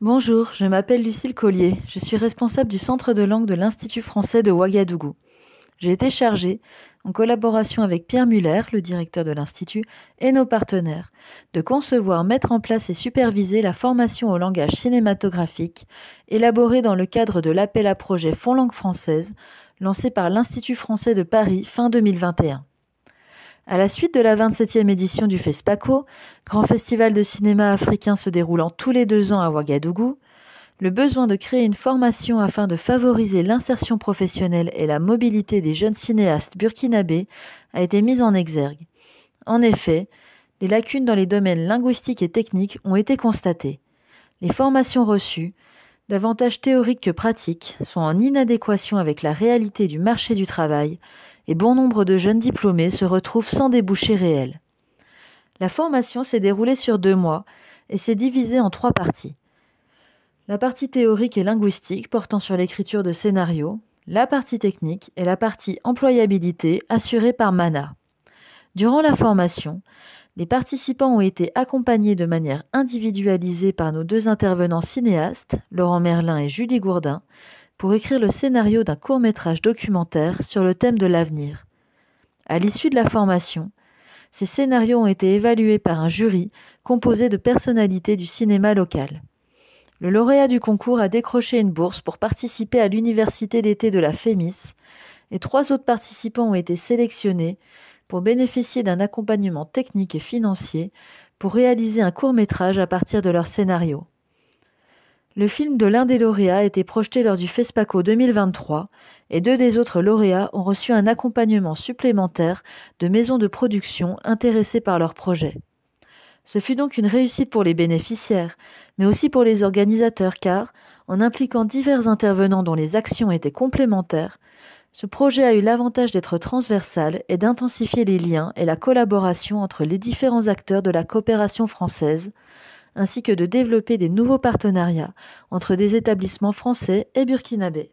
Bonjour, je m'appelle Lucille Collier, je suis responsable du Centre de langue de l'Institut français de Ouagadougou. J'ai été chargée, en collaboration avec Pierre Muller, le directeur de l'Institut, et nos partenaires, de concevoir, mettre en place et superviser la formation au langage cinématographique, élaborée dans le cadre de l'appel à projet Fonds langue française, lancé par l'Institut français de Paris fin 2021. À la suite de la 27e édition du FESPACO, grand festival de cinéma africain se déroulant tous les deux ans à Ouagadougou, le besoin de créer une formation afin de favoriser l'insertion professionnelle et la mobilité des jeunes cinéastes burkinabés a été mis en exergue. En effet, des lacunes dans les domaines linguistiques et techniques ont été constatées. Les formations reçues, davantage théoriques que pratiques, sont en inadéquation avec la réalité du marché du travail et bon nombre de jeunes diplômés se retrouvent sans débouché réel. La formation s'est déroulée sur deux mois et s'est divisée en trois parties. La partie théorique et linguistique portant sur l'écriture de scénarios, la partie technique et la partie employabilité assurée par MANA. Durant la formation, les participants ont été accompagnés de manière individualisée par nos deux intervenants cinéastes, Laurent Merlin et Julie Gourdin, pour écrire le scénario d'un court métrage documentaire sur le thème de l'avenir. À l'issue de la formation, ces scénarios ont été évalués par un jury composé de personnalités du cinéma local. Le lauréat du concours a décroché une bourse pour participer à l'université d'été de la FEMIS et trois autres participants ont été sélectionnés pour bénéficier d'un accompagnement technique et financier pour réaliser un court métrage à partir de leur scénario le film de l'un des lauréats a été projeté lors du FESPACO 2023 et deux des autres lauréats ont reçu un accompagnement supplémentaire de maisons de production intéressées par leur projet. Ce fut donc une réussite pour les bénéficiaires, mais aussi pour les organisateurs car, en impliquant divers intervenants dont les actions étaient complémentaires, ce projet a eu l'avantage d'être transversal et d'intensifier les liens et la collaboration entre les différents acteurs de la coopération française, ainsi que de développer des nouveaux partenariats entre des établissements français et burkinabés.